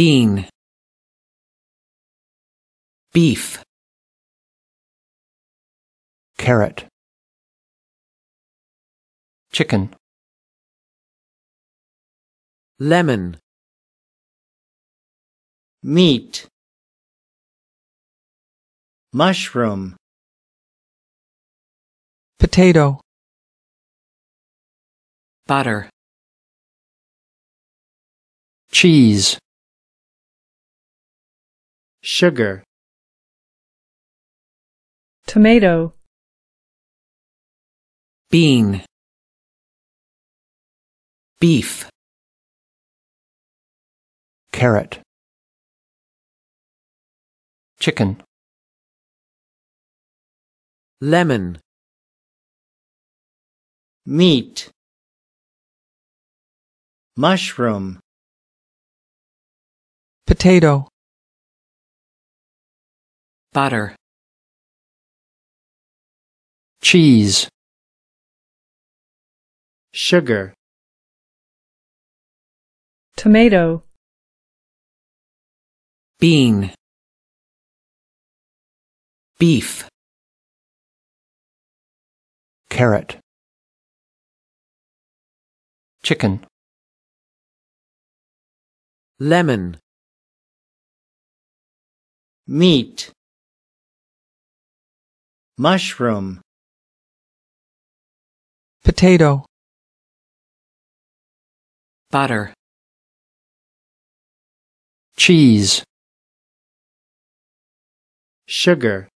bean beef carrot chicken lemon meat mushroom potato butter cheese sugar tomato bean beef carrot chicken lemon meat mushroom potato butter cheese sugar tomato bean beef carrot chicken lemon meat mushroom potato butter cheese sugar